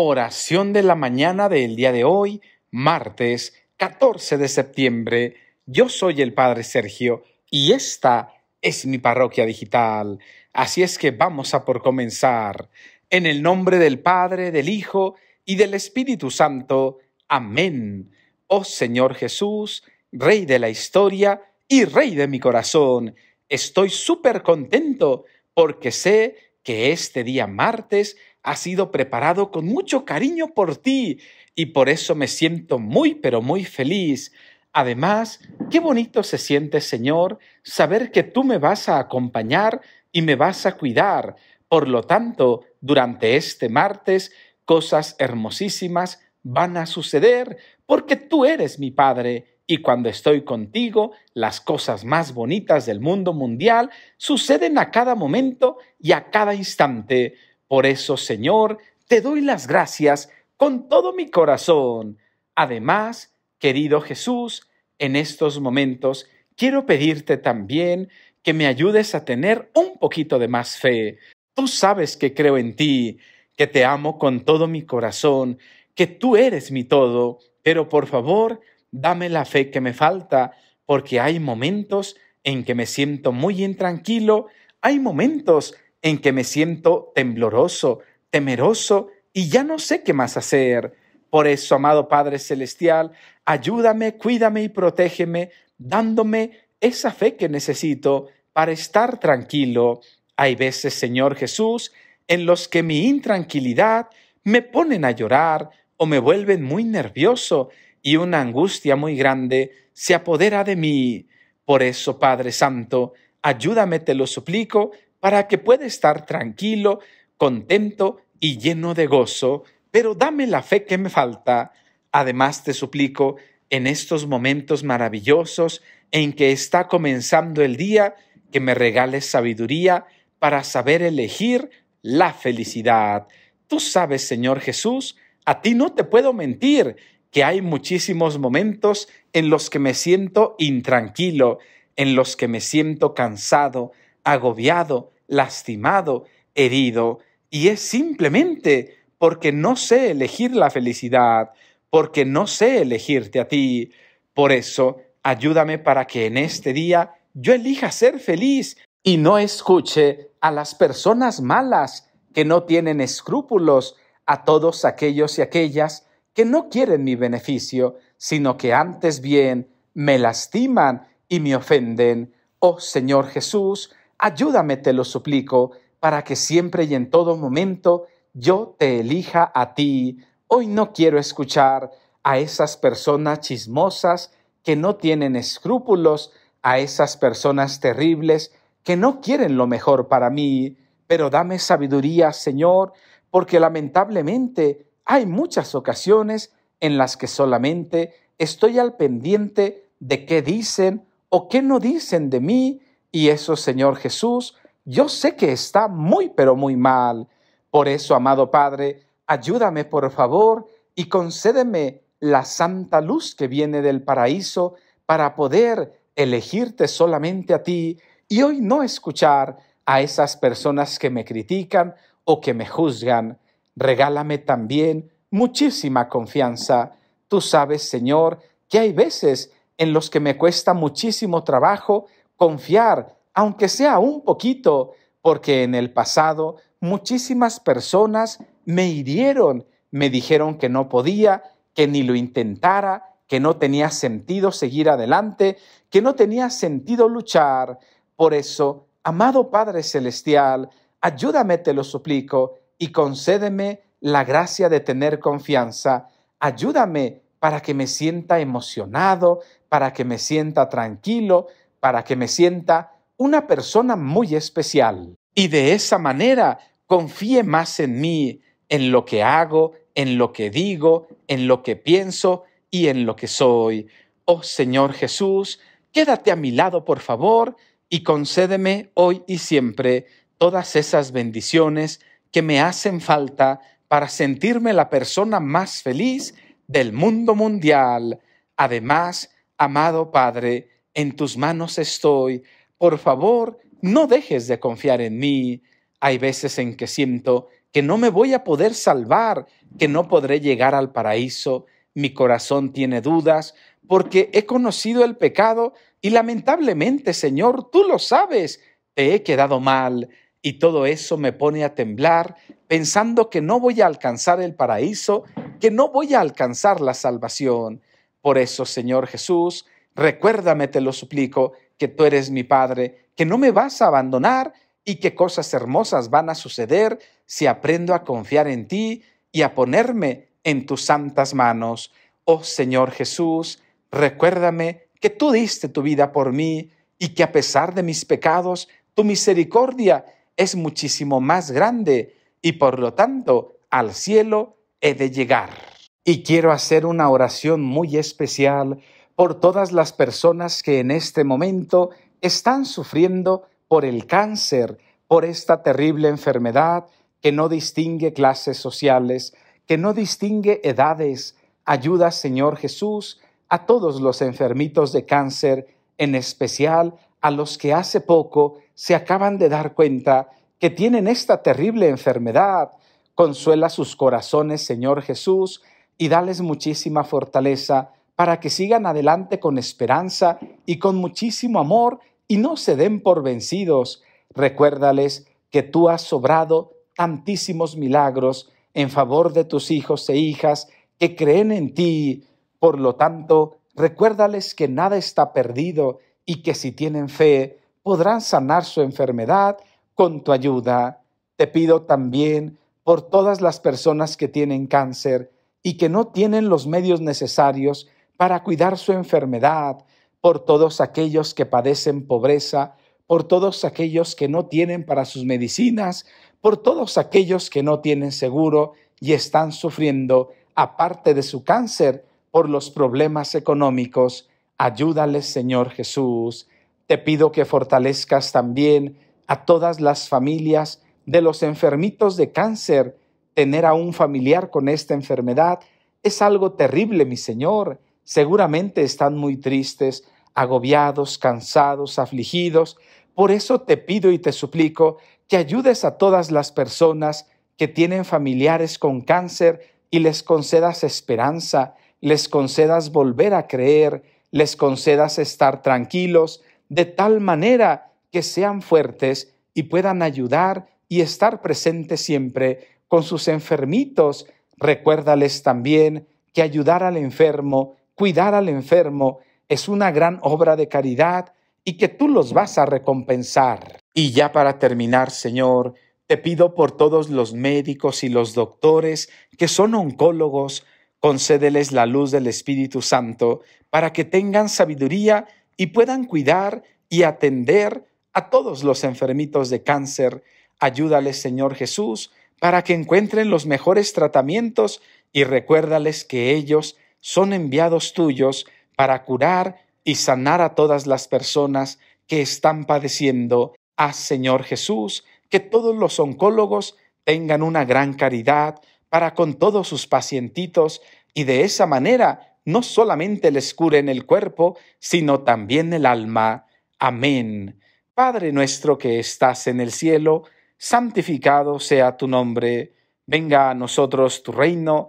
oración de la mañana del día de hoy, martes 14 de septiembre. Yo soy el Padre Sergio y esta es mi parroquia digital. Así es que vamos a por comenzar. En el nombre del Padre, del Hijo y del Espíritu Santo. Amén. Oh Señor Jesús, Rey de la historia y Rey de mi corazón, estoy súper contento porque sé que este día martes ha sido preparado con mucho cariño por ti y por eso me siento muy, pero muy feliz. Además, qué bonito se siente, Señor, saber que tú me vas a acompañar y me vas a cuidar. Por lo tanto, durante este martes, cosas hermosísimas van a suceder, porque tú eres mi Padre, y cuando estoy contigo, las cosas más bonitas del mundo mundial suceden a cada momento y a cada instante. Por eso, Señor, te doy las gracias con todo mi corazón. Además, querido Jesús, en estos momentos quiero pedirte también que me ayudes a tener un poquito de más fe. Tú sabes que creo en ti, que te amo con todo mi corazón, que tú eres mi todo, pero por favor, dame la fe que me falta, porque hay momentos en que me siento muy intranquilo, hay momentos en que me siento tembloroso, temeroso y ya no sé qué más hacer. Por eso, amado Padre Celestial, ayúdame, cuídame y protégeme, dándome esa fe que necesito para estar tranquilo. Hay veces, Señor Jesús, en los que mi intranquilidad me ponen a llorar o me vuelven muy nervioso y una angustia muy grande se apodera de mí. Por eso, Padre Santo, ayúdame, te lo suplico, para que pueda estar tranquilo, contento y lleno de gozo, pero dame la fe que me falta. Además te suplico, en estos momentos maravillosos en que está comenzando el día, que me regales sabiduría para saber elegir la felicidad. Tú sabes, Señor Jesús, a ti no te puedo mentir que hay muchísimos momentos en los que me siento intranquilo, en los que me siento cansado, agobiado, lastimado, herido, y es simplemente porque no sé elegir la felicidad, porque no sé elegirte a ti. Por eso, ayúdame para que en este día yo elija ser feliz y no escuche a las personas malas que no tienen escrúpulos, a todos aquellos y aquellas que no quieren mi beneficio, sino que antes bien me lastiman y me ofenden. Oh Señor Jesús, Ayúdame, te lo suplico, para que siempre y en todo momento yo te elija a ti. Hoy no quiero escuchar a esas personas chismosas que no tienen escrúpulos, a esas personas terribles que no quieren lo mejor para mí, pero dame sabiduría, Señor, porque lamentablemente hay muchas ocasiones en las que solamente estoy al pendiente de qué dicen o qué no dicen de mí y eso, Señor Jesús, yo sé que está muy, pero muy mal. Por eso, amado Padre, ayúdame por favor y concédeme la santa luz que viene del paraíso para poder elegirte solamente a ti y hoy no escuchar a esas personas que me critican o que me juzgan. Regálame también muchísima confianza. Tú sabes, Señor, que hay veces en los que me cuesta muchísimo trabajo confiar, aunque sea un poquito, porque en el pasado muchísimas personas me hirieron, me dijeron que no podía, que ni lo intentara, que no tenía sentido seguir adelante, que no tenía sentido luchar. Por eso, amado Padre Celestial, ayúdame, te lo suplico, y concédeme la gracia de tener confianza. Ayúdame para que me sienta emocionado, para que me sienta tranquilo, para que me sienta una persona muy especial y de esa manera confíe más en mí, en lo que hago, en lo que digo, en lo que pienso y en lo que soy. Oh Señor Jesús, quédate a mi lado, por favor, y concédeme hoy y siempre todas esas bendiciones que me hacen falta para sentirme la persona más feliz del mundo mundial. Además, amado Padre, en tus manos estoy, por favor, no dejes de confiar en mí. Hay veces en que siento que no me voy a poder salvar, que no podré llegar al paraíso, mi corazón tiene dudas, porque he conocido el pecado y lamentablemente, Señor, tú lo sabes, te he quedado mal y todo eso me pone a temblar pensando que no voy a alcanzar el paraíso, que no voy a alcanzar la salvación. Por eso, Señor Jesús, Recuérdame, te lo suplico, que tú eres mi Padre, que no me vas a abandonar y que cosas hermosas van a suceder si aprendo a confiar en ti y a ponerme en tus santas manos. Oh Señor Jesús, recuérdame que tú diste tu vida por mí y que a pesar de mis pecados, tu misericordia es muchísimo más grande y por lo tanto al cielo he de llegar. Y quiero hacer una oración muy especial por todas las personas que en este momento están sufriendo por el cáncer, por esta terrible enfermedad que no distingue clases sociales, que no distingue edades. Ayuda, Señor Jesús, a todos los enfermitos de cáncer, en especial a los que hace poco se acaban de dar cuenta que tienen esta terrible enfermedad. Consuela sus corazones, Señor Jesús, y dales muchísima fortaleza para que sigan adelante con esperanza y con muchísimo amor y no se den por vencidos. Recuérdales que tú has sobrado tantísimos milagros en favor de tus hijos e hijas que creen en ti. Por lo tanto, recuérdales que nada está perdido y que si tienen fe podrán sanar su enfermedad con tu ayuda. Te pido también por todas las personas que tienen cáncer y que no tienen los medios necesarios para cuidar su enfermedad, por todos aquellos que padecen pobreza, por todos aquellos que no tienen para sus medicinas, por todos aquellos que no tienen seguro y están sufriendo, aparte de su cáncer, por los problemas económicos. Ayúdales, Señor Jesús. Te pido que fortalezcas también a todas las familias de los enfermitos de cáncer. Tener a un familiar con esta enfermedad es algo terrible, mi Señor Seguramente están muy tristes, agobiados, cansados, afligidos. Por eso te pido y te suplico que ayudes a todas las personas que tienen familiares con cáncer y les concedas esperanza, les concedas volver a creer, les concedas estar tranquilos, de tal manera que sean fuertes y puedan ayudar y estar presentes siempre con sus enfermitos. Recuérdales también que ayudar al enfermo cuidar al enfermo es una gran obra de caridad y que tú los vas a recompensar. Y ya para terminar, Señor, te pido por todos los médicos y los doctores que son oncólogos, concédeles la luz del Espíritu Santo para que tengan sabiduría y puedan cuidar y atender a todos los enfermitos de cáncer. Ayúdales, Señor Jesús, para que encuentren los mejores tratamientos y recuérdales que ellos son enviados tuyos para curar y sanar a todas las personas que están padeciendo. Haz, Señor Jesús, que todos los oncólogos tengan una gran caridad para con todos sus pacientitos y de esa manera no solamente les curen el cuerpo, sino también el alma. Amén. Padre nuestro que estás en el cielo, santificado sea tu nombre, venga a nosotros tu reino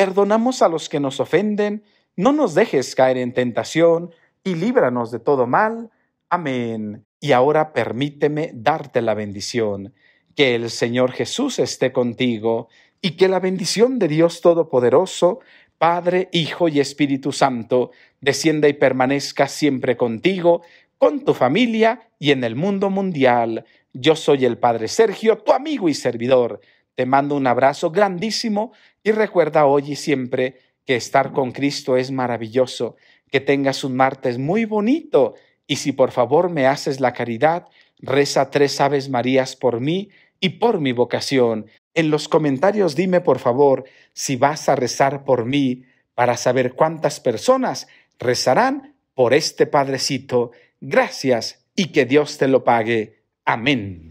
Perdonamos a los que nos ofenden, no nos dejes caer en tentación, y líbranos de todo mal. Amén. Y ahora permíteme darte la bendición. Que el Señor Jesús esté contigo, y que la bendición de Dios Todopoderoso, Padre, Hijo y Espíritu Santo, descienda y permanezca siempre contigo, con tu familia y en el mundo mundial. Yo soy el Padre Sergio, tu amigo y servidor. Te mando un abrazo grandísimo y recuerda hoy y siempre que estar con Cristo es maravilloso. Que tengas un martes muy bonito y si por favor me haces la caridad, reza tres Aves Marías por mí y por mi vocación. En los comentarios dime por favor si vas a rezar por mí para saber cuántas personas rezarán por este Padrecito. Gracias y que Dios te lo pague. Amén.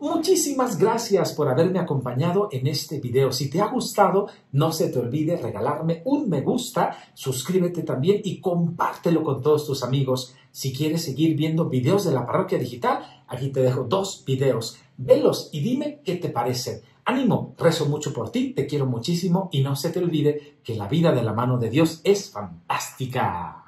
Muchísimas gracias por haberme acompañado en este video. Si te ha gustado, no se te olvide regalarme un me gusta, suscríbete también y compártelo con todos tus amigos. Si quieres seguir viendo videos de la parroquia digital, aquí te dejo dos videos. Velos y dime qué te parecen. Ánimo, rezo mucho por ti, te quiero muchísimo y no se te olvide que la vida de la mano de Dios es fantástica.